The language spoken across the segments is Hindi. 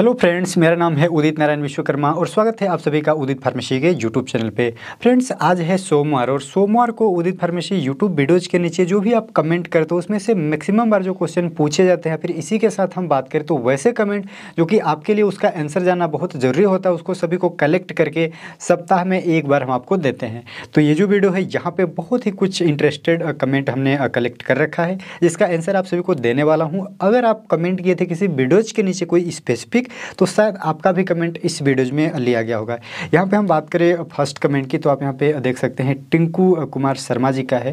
हेलो फ्रेंड्स मेरा नाम है उदित नारायण विश्वकर्मा और स्वागत है आप सभी का उदित फार्मेसी के यूट्यूब चैनल पे फ्रेंड्स आज है सोमवार और सोमवार को उदित फार्मेसी यूट्यूब वीडियोज के नीचे जो भी आप कमेंट करते हो उसमें से मैक्सिमम बार जो क्वेश्चन पूछे जाते हैं फिर इसी के साथ हम बात करें तो वैसे कमेंट जो कि आपके लिए उसका आंसर जानना बहुत ज़रूरी होता है उसको सभी को कलेक्ट करके सप्ताह में एक बार हम आपको देते हैं तो ये जो वीडियो है यहाँ पर बहुत ही कुछ इंटरेस्टेड कमेंट हमने कलेक्ट कर रखा है जिसका आंसर आप सभी को देने वाला हूँ अगर आप कमेंट किए थे किसी वीडियोज़ के नीचे कोई स्पेसिफिक तो शायद आपका भी कमेंट इस वीडियोज में लिया गया होगा यहाँ पे हम बात करें फर्स्ट कमेंट की तो आप यहाँ पे देख सकते हैं टिंकू कुमार शर्मा जी का है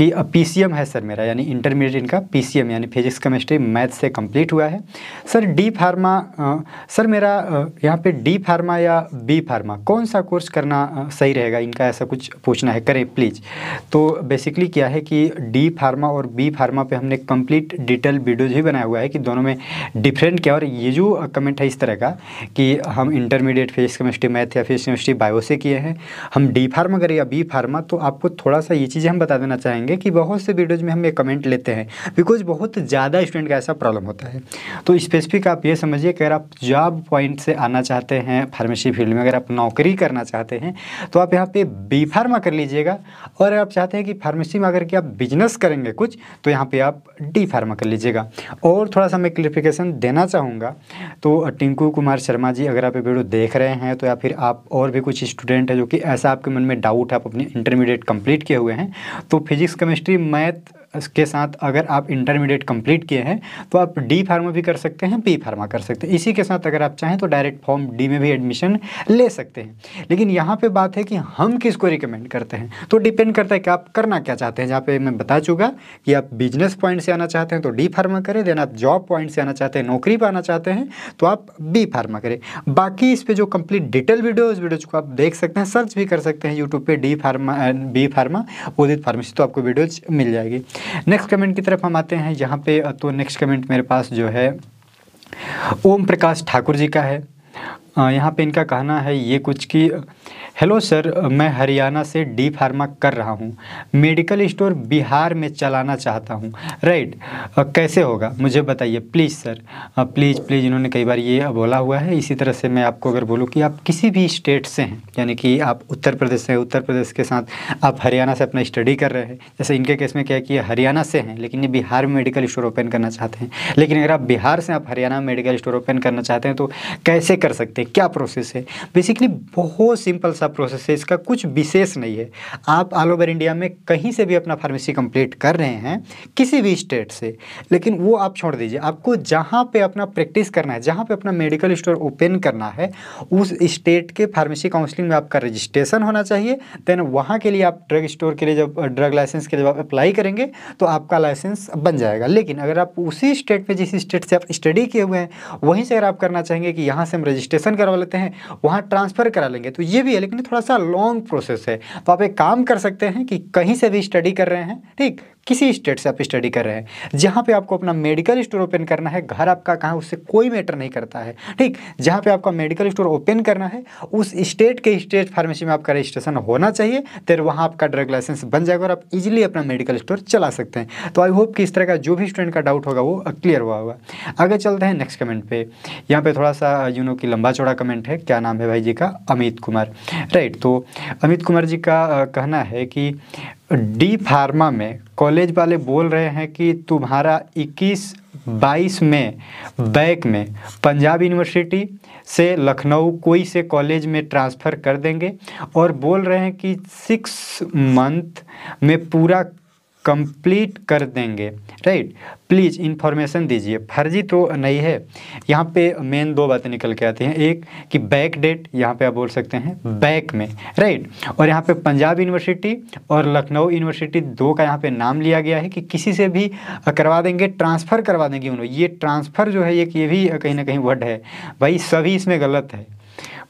कि पी है सर मेरा यानी इंटरमीडिएट इनका पी यानी फिजिक्स केमिस्ट्री मैथ से कम्प्लीट हुआ है सर डी फार्मा सर मेरा यहाँ पर डी फार्मा या बी फार्मा कौन सा कोर्स करना सही रहेगा इनका ऐसा कुछ पूछना है करें प्लीज़ तो बेसिकली क्या है कि डी फार्मा और बी फार्मा पे हमने कंप्लीट डिटेल वीडियोज भी बनाया हुआ है कि दोनों में डिफरेंट क्या और ये जो कमेंट रिक्वायरमेंट है इस तरह का कि हम इंटरमीडिएट फिजिक्स केमिस्ट्री मैथ या फिजिक्स केमिस्ट्री बायो से किए हैं हम डी फार्मा करें या बी फार्मा तो आपको थोड़ा सा ये चीज़ें हम बता देना चाहेंगे कि बहुत से वीडियोज़ में हम ये कमेंट लेते हैं बिकॉज बहुत ज़्यादा स्टूडेंट का ऐसा प्रॉब्लम होता है तो स्पेसिफिक आप ये समझिए कि अगर आप जॉब पॉइंट से आना चाहते हैं फार्मेसी फील्ड में अगर आप नौकरी करना चाहते हैं तो आप यहाँ पर बी फार्मा कर लीजिएगा और आप चाहते हैं कि फार्मेसी में अगर कि आप बिजनेस करेंगे कुछ तो यहाँ पर आप डी फार्मा कर लीजिएगा और थोड़ा सा मैं क्लियरिफिकेशन देना चाहूँगा तो टिंकू कुमार शर्मा जी अगर आप ये वीडियो देख रहे हैं तो या फिर आप और भी कुछ स्टूडेंट हैं जो कि ऐसा आपके मन में डाउट है आप अपने इंटरमीडिएट कंप्लीट किए हुए हैं तो फिजिक्स केमिस्ट्री मैथ के साथ अगर आप इंटरमीडिएट कंप्लीट किए हैं तो आप डी फार्मा भी कर सकते हैं पी फार्मा कर सकते हैं इसी के साथ अगर आप चाहें तो डायरेक्ट फॉर्म डी में भी एडमिशन ले सकते हैं लेकिन यहाँ पे बात है कि हम किसको रिकमेंड करते हैं तो डिपेंड करता है कि आप करना क्या चाहते हैं जहाँ पे मैं बता चुका कि आप बिजनेस पॉइंट से आना चाहते हैं तो डी फार्मा करें देन आप जॉब पॉइंट से आना चाहते हैं नौकरी पर आना चाहते हैं तो आप बी फार्मा करें बाकी इस पर जो कंप्लीट डिटेल वीडियो उस वीडियो को आप देख सकते हैं सर्च भी कर सकते हैं यूट्यूब पर D pharma B pharma Udit pharmacy तो आपको वीडियोज मिल जाएगी नेक्स्ट कमेंट की तरफ हम आते हैं यहाँ पे तो नेक्स्ट कमेंट मेरे पास जो है ओम प्रकाश ठाकुर जी का है यहाँ पे इनका कहना है ये कुछ कि हेलो सर मैं हरियाणा से डी फार्मा कर रहा हूँ मेडिकल स्टोर बिहार में चलाना चाहता हूँ राइट कैसे होगा मुझे बताइए प्लीज़ सर प्लीज़ प्लीज़ इन्होंने कई बार ये बोला हुआ है इसी तरह से मैं आपको अगर बोलूँ कि आप किसी भी स्टेट से हैं यानी कि आप उत्तर प्रदेश से उत्तर प्रदेश के साथ आप हरियाणा से अपना स्टडी कर रहे हैं जैसे इनके केस में क्या कि हरियाणा से हैं लेकिन ये बिहार में मेडिकल स्टोर ओपन करना चाहते हैं लेकिन अगर आप बिहार से आप हरियाणा में मेडिकल स्टोर ओपन करना चाहते हैं तो कैसे कर सकते हैं क्या प्रोसेस है बेसिकली बहुत सी सिंपल सा प्रोसेस है इसका कुछ विशेष नहीं है आप ऑल ओवर इंडिया में कहीं से भी अपना फार्मेसी कंप्लीट कर रहे हैं किसी भी स्टेट से लेकिन वो आप छोड़ दीजिए आपको जहाँ पे अपना प्रैक्टिस करना है जहाँ पे अपना मेडिकल स्टोर ओपन करना है उस स्टेट के फार्मेसी काउंसिलिंग में आपका रजिस्ट्रेशन होना चाहिए देन वहाँ के लिए आप ड्रग स्टोर के लिए जब ड्रग लाइसेंस के लिए जब आप अप्लाई करेंगे तो आपका लाइसेंस बन जाएगा लेकिन अगर आप उसी स्टेट में जिस स्टेट से आप स्टडी किए हुए हैं वहीं से अगर आप करना चाहेंगे कि यहाँ से हम रजिस्ट्रेशन करवा लेते हैं वहाँ ट्रांसफ़र करा लेंगे तो ये भी है लेकिन थोड़ा सा लॉन्ग प्रोसेस है तो आप एक काम कर सकते हैं कि कहीं से भी स्टडी कर रहे हैं ठीक किसी स्टेट से आप स्टडी कर रहे हैं जहाँ पे आपको अपना मेडिकल स्टोर ओपन करना है घर आपका कहाँ उससे कोई मैटर नहीं करता है ठीक जहाँ पे आपका मेडिकल स्टोर ओपन करना है उस स्टेट के स्टेट फार्मेसी में आपका रजिस्ट्रेशन होना चाहिए फिर वहाँ आपका ड्रग लाइसेंस बन जाएगा और आप इजिली अपना मेडिकल स्टोर चला सकते हैं तो आई होप कि इस तरह का जो भी स्टूडेंट का डाउट होगा वो क्लियर हुआ होगा आगे चलते हैं नेक्स्ट कमेंट पर यहाँ पर थोड़ा सा यूनो की लंबा चौड़ा कमेंट है क्या नाम है भाई जी का अमित कुमार राइट तो अमित कुमार जी का कहना है कि डी फार्मा में कॉलेज वाले बोल रहे हैं कि तुम्हारा 21 बाईस में बैक में पंजाब यूनिवर्सिटी से लखनऊ कोई से कॉलेज में ट्रांसफ़र कर देंगे और बोल रहे हैं कि सिक्स मंथ में पूरा कंप्लीट कर देंगे राइट प्लीज़ इन्फॉर्मेशन दीजिए फर्जी तो नहीं है यहाँ पे मेन दो बातें निकल के आती हैं एक कि बैक डेट यहाँ पे आप बोल सकते हैं बैक में राइट और यहाँ पे पंजाब यूनिवर्सिटी और लखनऊ यूनिवर्सिटी दो का यहाँ पे नाम लिया गया है कि किसी से भी करवा देंगे ट्रांसफ़र करवा देंगे उन्होंने ये ट्रांसफ़र जो है ये ये भी कहीं ना कहीं वर्ड है भाई सभी इसमें गलत है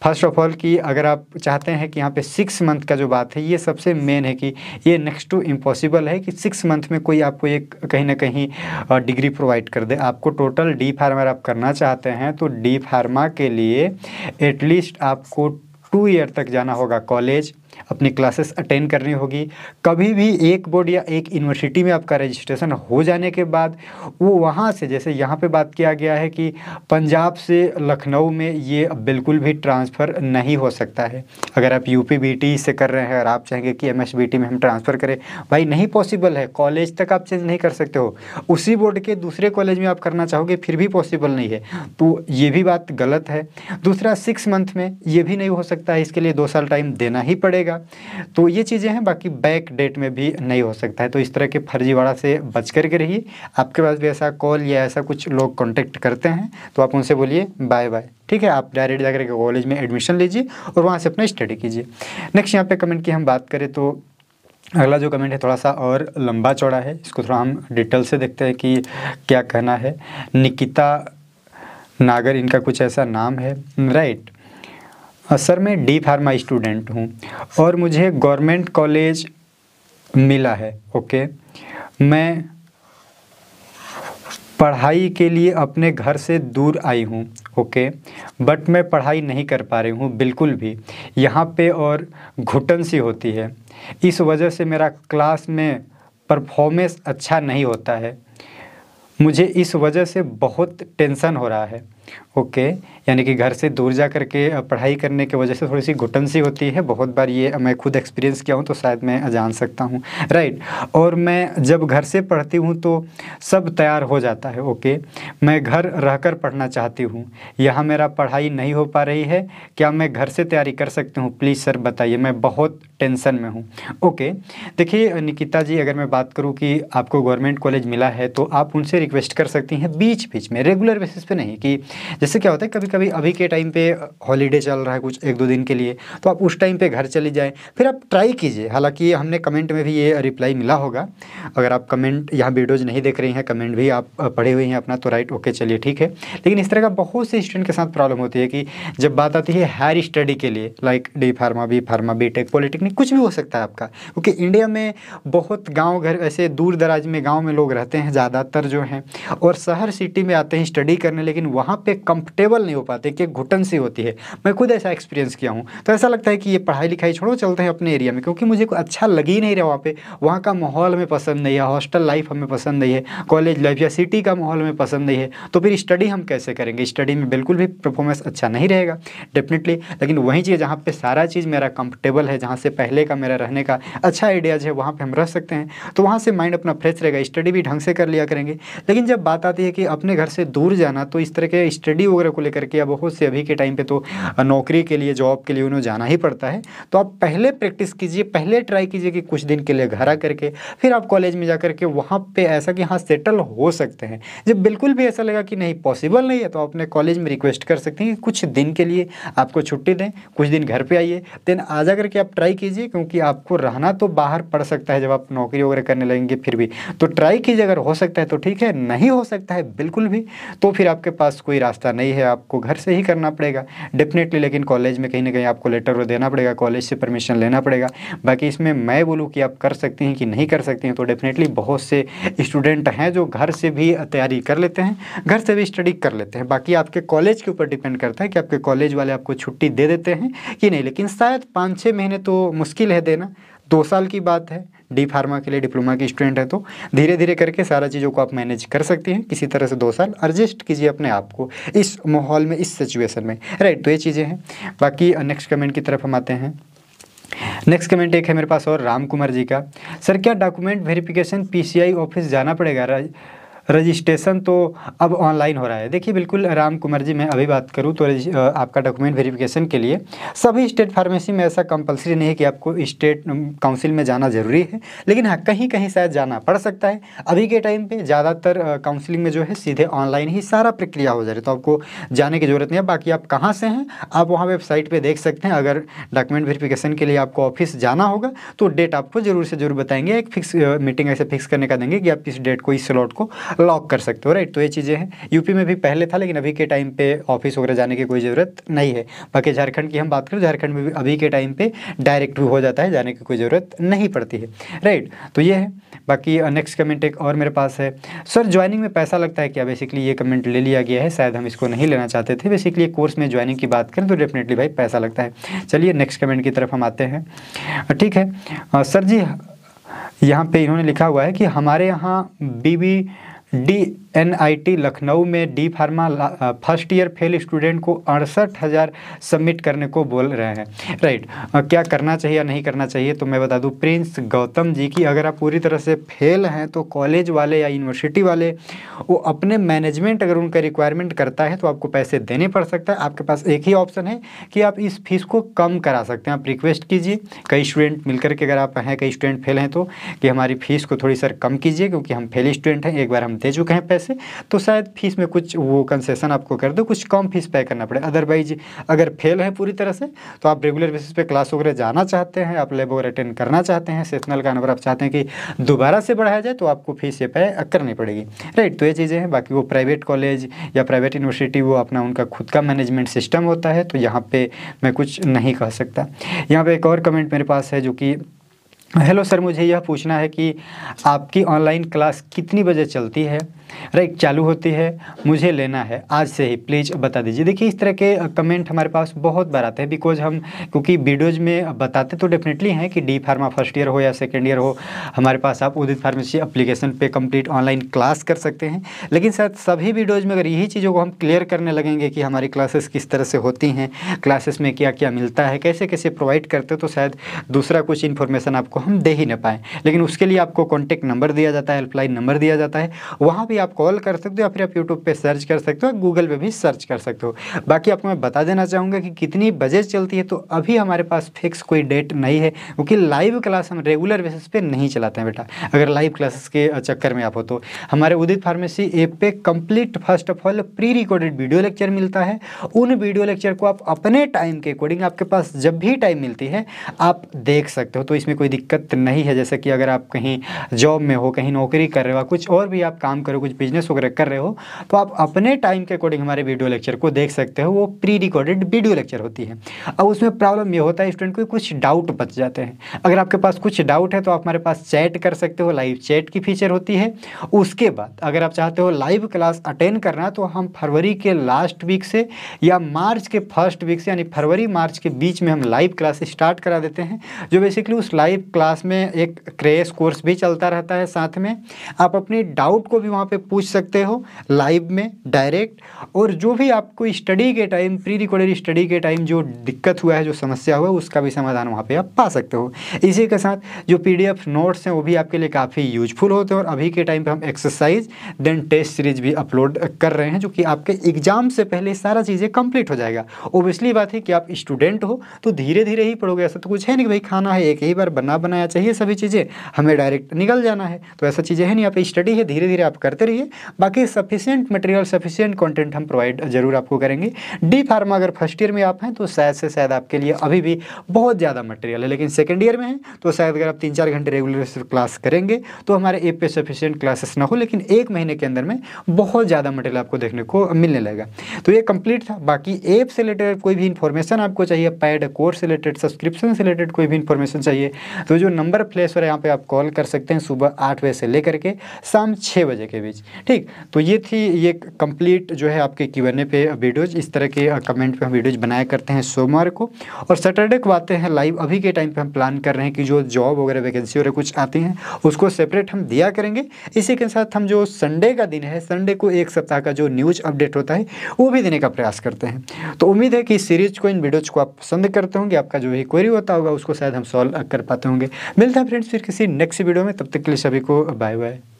फर्स्ट ऑफ ऑल कि अगर आप चाहते हैं कि यहाँ पे सिक्स मंथ का जो बात है ये सबसे मेन है कि ये नेक्स्ट टू इम्पॉसिबल है कि सिक्स मंथ में कोई आपको एक कहीं ना कहीं डिग्री प्रोवाइड कर दे आपको टोटल डी फार्मा आप करना चाहते हैं तो डी फार्मा के लिए एटलीस्ट आपको टू ईयर तक जाना होगा कॉलेज अपनी क्लासेस अटेंड करनी होगी कभी भी एक बोर्ड या एक यूनिवर्सिटी में आपका रजिस्ट्रेशन हो जाने के बाद वो वहाँ से जैसे यहाँ पे बात किया गया है कि पंजाब से लखनऊ में ये बिल्कुल भी ट्रांसफ़र नहीं हो सकता है अगर आप यू पी e से कर रहे हैं और आप चाहेंगे कि एम में हम ट्रांसफ़र करें भाई नहीं पॉसिबल है कॉलेज तक आप चेंज नहीं कर सकते हो उसी बोर्ड के दूसरे कॉलेज में आप करना चाहोगे फिर भी पॉसिबल नहीं है तो ये भी बात गलत है दूसरा सिक्स मंथ में ये भी नहीं हो सकता है इसके लिए दो साल टाइम देना ही पड़ेगा करेगा तो ये चीज़ें हैं बाकी बैक डेट में भी नहीं हो सकता है तो इस तरह के फर्जीवाड़ा से बच कर के रहिए आपके पास भी ऐसा कॉल या ऐसा कुछ लोग कॉन्टेक्ट करते हैं तो आप उनसे बोलिए बाय बाय ठीक है आप डायरेक्ट जाकर के कॉलेज में एडमिशन लीजिए और वहाँ से अपना स्टडी कीजिए नेक्स्ट यहाँ पे कमेंट की हम बात करें तो अगला जो कमेंट है थोड़ा सा और लंबा चौड़ा है इसको थोड़ा हम डिटेल से देखते हैं कि क्या कहना है निकिता नागर इनका कुछ ऐसा नाम है राइट हाँ, सर मैं डी फार्मा स्टूडेंट हूँ और मुझे गवर्नमेंट कॉलेज मिला है ओके मैं पढ़ाई के लिए अपने घर से दूर आई हूँ ओके बट मैं पढ़ाई नहीं कर पा रही हूँ बिल्कुल भी यहाँ पे और घुटन सी होती है इस वजह से मेरा क्लास में परफॉर्मेंस अच्छा नहीं होता है मुझे इस वजह से बहुत टेंशन हो रहा है ओके यानी कि घर से दूर जा कर के पढ़ाई करने की वजह से थोड़ी सी घुटन सी होती है बहुत बार ये मैं खुद एक्सपीरियंस किया हूँ तो शायद मैं जान सकता हूँ राइट और मैं जब घर से पढ़ती हूँ तो सब तैयार हो जाता है ओके मैं घर रहकर पढ़ना चाहती हूँ यहाँ मेरा पढ़ाई नहीं हो पा रही है क्या मैं घर से तैयारी कर सकती हूँ प्लीज़ सर बताइए मैं बहुत टेंशन में हूँ ओके देखिए निकिता जी अगर मैं बात करूँ कि आपको गवर्नमेंट कॉलेज मिला है तो आप उनसे रिक्वेस्ट कर सकती हैं बीच बीच में रेगुलर बेसिस पे नहीं कि जैसे क्या होता है कभी कभी अभी के टाइम पे हॉलीडे चल रहा है कुछ एक दो दिन के लिए तो आप उस टाइम पे घर चले जाएँ फिर आप ट्राई कीजिए हालांकि हमने कमेंट में भी ये रिप्लाई मिला होगा अगर आप कमेंट यहाँ वीडियोज़ नहीं देख रहे हैं कमेंट भी आप पढ़े हुए हैं अपना तो राइट ओके चलिए ठीक है लेकिन इस तरह का बहुत से स्टूडेंट के साथ प्रॉब्लम होती है कि जब बात आती है हायर स्टडी के लिए like D pharma B pharma B tech polytechnic कुछ भी हो सकता है आपका क्योंकि इंडिया में बहुत गाँव घर ऐसे दूर दराज में गाँव में लोग रहते हैं ज़्यादातर जो हैं और शहर सिटी में आते हैं स्टडी करने लेकिन वहाँ पे कंफर्टेबल नहीं हो पाते कि घुटन सी होती है मैं खुद ऐसा एक्सपीरियंस किया हूँ तो ऐसा लगता है कि ये पढ़ाई लिखाई छोड़ो चलते हैं अपने एरिया में क्योंकि मुझे अच्छा लग ही नहीं रहा वहाँ पे वहाँ का माहौल हमें पसंद नहीं है हॉस्टल लाइफ हमें पसंद नहीं है कॉलेज लाइफ या सिटी का माहौल हमें पसंद नहीं है तो फिर स्टडी हम कैसे करेंगे स्टडी में बिल्कुल भी परफॉर्मेंस अच्छा नहीं रहेगा डेफिनेटली लेकिन वही चीज़ जहाँ पर सारा चीज़ मेरा कंफर्टेबल है जहाँ से पहले का मेरा रहने का अच्छा आइडियाज़ है वहाँ पर हम रह सकते हैं तो वहाँ से माइंड अपना फ्रेश रहेगा स्टडी भी ढंग से कर लिया करेंगे लेकिन जब बात आती है कि अपने घर से दूर जाना तो इस तरह के स्टडी वगैरह को लेकर के या बहुत से अभी के टाइम पे तो नौकरी के लिए जॉब के लिए उन्हें जाना ही पड़ता है तो आप पहले प्रैक्टिस कीजिए पहले ट्राई कीजिए कि कुछ दिन के लिए घर आ करके फिर आप कॉलेज में जा करके वहाँ पर ऐसा कि हाँ सेटल हो सकते हैं जब बिल्कुल भी ऐसा लगा कि नहीं पॉसिबल नहीं है तो आप अपने कॉलेज में रिक्वेस्ट कर सकते हैं कि कुछ दिन के लिए आपको छुट्टी दें कुछ दिन घर पर आइए देन आ जा करके आप ट्राई कीजिए क्योंकि आपको रहना तो बाहर पड़ सकता है जब आप नौकरी वगैरह करने लगेंगे फिर भी तो ट्राई कीजिए अगर हो सकता है तो ठीक है नहीं हो सकता है बिल्कुल भी तो फिर आपके पास कोई रास्ता नहीं है आपको घर से ही करना पड़ेगा डेफिनेटली लेकिन कॉलेज में कहीं ना कहीं आपको लेटर वो तो देना पड़ेगा कॉलेज से परमिशन लेना पड़ेगा बाकी इसमें मैं बोलूँ कि आप कर सकते हैं कि नहीं कर सकते हैं तो डेफिनेटली बहुत से स्टूडेंट हैं जो घर से भी तैयारी कर लेते हैं घर से भी स्टडी कर लेते हैं बाकी आपके कॉलेज के ऊपर डिपेंड करता है कि आपके कॉलेज वाले आपको छुट्टी दे देते हैं कि नहीं लेकिन शायद पाँच छः महीने तो मुश्किल है देना दो साल की बात है डी फार्मा के लिए डिप्लोमा के स्टूडेंट हैं तो धीरे धीरे करके सारा चीज़ों को आप मैनेज कर सकते हैं किसी तरह से दो साल एडजस्ट कीजिए अपने आप को इस माहौल में इस सिचुएसन में राइट तो ये चीज़ें हैं बाकी नेक्स्ट कमेंट की तरफ हम आते हैं नेक्स्ट कमेंट एक है मेरे पास और राम कुमार जी का सर क्या डॉक्यूमेंट वेरिफिकेशन पीसीआई ऑफिस जाना पड़ेगा रजिस्ट्रेशन तो अब ऑनलाइन हो रहा है देखिए बिल्कुल राम कुमार जी मैं अभी बात करूँ तो आपका डॉक्यूमेंट वेरिफिकेशन के लिए सभी स्टेट फार्मेसी में ऐसा कंपलसरी नहीं है कि आपको स्टेट काउंसिल में जाना ज़रूरी है लेकिन हाँ कहीं कहीं शायद जाना पड़ सकता है अभी के टाइम पर ज़्यादातर काउंसिलिंग में जो है सीधे ऑनलाइन ही सारा प्रक्रिया हो जा रही है तो आपको जाने की ज़रूरत नहीं है बाकी आप कहाँ से हैं आप वहाँ वेबसाइट पर देख सकते हैं अगर डॉक्यूमेंट वेरिफिकेशन के लिए आपको ऑफिस जाना होगा तो डेट आपको ज़रूर से ज़रूर बताएंगे एक फिक्स मीटिंग ऐसे फिक्स करने का देंगे कि आप इस डेट को इस स्लॉट को लॉक कर सकते हो राइट तो ये चीज़ें हैं यूपी में भी पहले था लेकिन अभी के टाइम पे ऑफिस वगैरह जाने की कोई ज़रूरत नहीं है बाकी झारखंड की हम बात करें झारखंड में भी अभी के टाइम पे डायरेक्ट भी हो जाता है जाने की कोई ज़रूरत नहीं पड़ती है राइट तो ये है बाकी नेक्स्ट कमेंट एक और मेरे पास है सर ज्वाइनिंग में पैसा लगता है क्या बेसिकली ये कमेंट ले लिया गया है शायद हम इसको नहीं लेना चाहते थे बेसिकली कोर्स में ज्वाइनिंग की बात करें तो डेफिनेटली भाई पैसा लगता है चलिए नेक्स्ट कमेंट की तरफ हम आते हैं ठीक है सर जी यहाँ पे इन्होंने लिखा हुआ है कि हमारे यहाँ बीबी D एनआईटी लखनऊ में D pharma first year fail student को अड़सठ हज़ार सबमिट करने को बोल रहे हैं राइट क्या करना चाहिए या नहीं करना चाहिए तो मैं बता दूँ प्रिंस गौतम जी की अगर आप पूरी तरह से फेल हैं तो कॉलेज वाले या यूनिवर्सिटी वाले वो अपने मैनेजमेंट अगर उनका रिक्वायरमेंट करता है तो आपको पैसे देने पड़ सकता है आपके पास एक ही ऑप्शन है कि आप इस फीस को कम करा सकते हैं आप रिक्वेस्ट कीजिए कई स्टूडेंट मिलकर के अगर आप हैं कई स्टूडेंट फेल हैं तो कि हमारी फ़ीस को थोड़ी सर कम कीजिए क्योंकि हम फेल स्टूडेंट हैं एक बार हम दे चुके हैं पैसे से तो शायद फीस में कुछ वो कंसेशन आपको कर दो कुछ कम फीस पे करना पड़े अदरवाइज अगर फेल है पूरी तरह से तो आप रेगुलर बेसिस पे क्लास वगैरह जाना चाहते हैं आप लेब वगैरह अटेंड करना चाहते हैं सेशनल का नंबर आप चाहते हैं कि दोबारा से बढ़ाया जाए तो आपको फीस ये पे करनी पड़ेगी राइट तो ये चीज़ें हैं बाकी वो प्राइवेट कॉलेज या प्राइवेट यूनिवर्सिटी वो अपना उनका खुद का मैनेजमेंट सिस्टम होता है तो यहाँ पर मैं कुछ नहीं कह सकता यहाँ पर एक और कमेंट मेरे पास है जो कि हेलो सर मुझे यह पूछना है कि आपकी ऑनलाइन क्लास कितनी बजे चलती है रेक चालू होती है मुझे लेना है आज से ही प्लीज़ बता दीजिए देखिए इस तरह के कमेंट हमारे पास बहुत बार आते हैं बिकॉज हम क्योंकि वीडियोज़ में बताते तो डेफिनेटली हैं कि डी फार्मा फर्स्ट ईयर हो या सेकेंड ईयर हो हमारे पास आप उदित फार्मेसी अप्लीकेशन पर कंप्लीट ऑनलाइन क्लास कर सकते हैं लेकिन सर सभी वीडियोज़ में अगर यही चीज़ों को हम क्लियर करने लगेंगे कि हमारी क्लासेस किस तरह से होती हैं क्लासेस में क्या क्या मिलता है कैसे कैसे प्रोवाइड करते तो शायद दूसरा कुछ इन्फॉर्मेशन आपको हम दे ही ना पाएँ लेकिन उसके लिए आपको कॉन्टैक्ट नंबर दिया जाता है हेल्पलाइन नंबर दिया जाता है वहाँ पर भी आप कॉल कर सकते हो या फिर आप यूट्यूब पे सर्च कर सकते हो गूगल पे भी सर्च कर सकते हो बाकी आपको मैं बता देना चाहूँगा कि कितनी बजट चलती है तो अभी हमारे पास फिक्स कोई डेट नहीं है क्योंकि लाइव क्लास हम रेगुलर बेसिस पे नहीं चलाते हैं बेटा अगर लाइव क्लासेस के चक्कर में आप हो तो हमारे उदित फार्मेसी ऐप पे complete first of all pre recorded video lecture मिलता है उन वीडियो लेक्चर को आप अपने टाइम के अकॉर्डिंग आपके पास जब भी टाइम मिलती है आप देख सकते हो तो इसमें कोई दिक्कत नहीं है जैसे कि अगर आप कहीं जॉब में हो कहीं नौकरी कर रहे हो कुछ और भी आप काम करो कुछ बिजनेस वगैरह कर रहे हो तो आप अपने टाइम के अकॉर्डिंग हमारे वीडियो लेक्चर को देख सकते हो वो प्री रिकॉर्डेड वीडियो लेक्चर होती है अब उसमें प्रॉब्लम ये होता है स्टूडेंट को कुछ डाउट बच जाते हैं अगर आपके पास कुछ डाउट है तो आप हमारे पास चैट कर सकते हो लाइव चैट की फीचर होती है उसके बाद अगर आप चाहते हो लाइव क्लास अटेंड करना तो हम फरवरी के लास्ट वीक से या मार्च के फर्स्ट वीक से यानी फरवरी मार्च के बीच में हम लाइव क्लास स्टार्ट करा देते हैं जो बेसिकली उस लाइव क्लास में एक क्रेश कोर्स भी चलता रहता है साथ में आप अपने डाउट को भी वहाँ पर पे पूछ सकते हो लाइव में डायरेक्ट और जो भी आपको स्टडी के टाइम प्री रिकॉर्डेड स्टडी के टाइम जो दिक्कत हुआ है जो समस्या हुआ है उसका भी समाधान वहाँ पे आप पा सकते हो इसी के साथ जो पी नोट्स हैं वो भी आपके लिए काफ़ी यूजफुल होते हैं और अभी के टाइम पर हम एक्सरसाइज देन टेस्ट सीरीज भी अपलोड कर रहे हैं जो कि आपके एग्जाम से पहले सारा चीज़ें कंप्लीट हो जाएगा ओबियसली बात है कि आप स्टूडेंट हो तो धीरे धीरे ही पढ़ोगे ऐसा तो कुछ है नहीं भाई खाना है एक ही बार बना बनाया चाहिए सभी चीज़ें हमें डायरेक्ट निकल जाना है तो ऐसा चीज़ें है नहीं आप स्टडी है धीरे धीरे आप करते करिए बाकी सफिशियंट मटेरियल सफिशियंट कंटेंट हम प्रोवाइड जरूर आपको करेंगे डी फार्मा अगर फर्स्ट ईयर में आप हैं तो शायद से शायद आपके लिए अभी भी बहुत ज़्यादा मटेरियल है लेकिन सेकेंड ईयर में है तो शायद अगर आप तीन चार घंटे रेगुलर क्लास करेंगे तो हमारे ए पे सफिशियंट क्लासेस ना हो लेकिन एक महीने के अंदर में बहुत ज़्यादा मटेरियल आपको देखने को मिलने लगेगा तो ये कंप्लीट था बाकी एप से रिलेटेड कोई भी इन्फॉर्मेशन आपको चाहिए पैड कोर्स रिलेटेड सब्सक्रिप्शन से रिलेटेड कोई भी इन्फॉर्मेशन चाहिए तो जो नंबर फ्लेस हो रहा है यहाँ पर आप कॉल कर सकते हैं सुबह आठ बजे से लेकर के शाम छः बजे के बीच पेज ठीक तो ये थी ये कंप्लीट जो है आपके क्यू पे वीडियोज इस तरह के कमेंट पे हम वीडियोज बनाया करते हैं सोमवार को और सैटरडे को आते हैं लाइव अभी के टाइम पे हम प्लान कर रहे हैं कि जो जॉब वगैरह वैकेंसी वगैरह कुछ आती हैं उसको सेपरेट हम दिया करेंगे इसी के साथ हम जो संडे का दिन है संडे को एक सप्ताह का जो न्यूज अपडेट होता है वो भी देने का प्रयास करते हैं तो उम्मीद है कि इस सीरीज को इन वीडियोज को आप पसंद करते होंगे आपका जो भी क्वेरी होता होगा उसको शायद हम सॉल्व कर पाते होंगे मिलता है फ्रेंड्स फिर किसी नेक्स्ट वीडियो में तब तक के लिए सभी को बाय बाय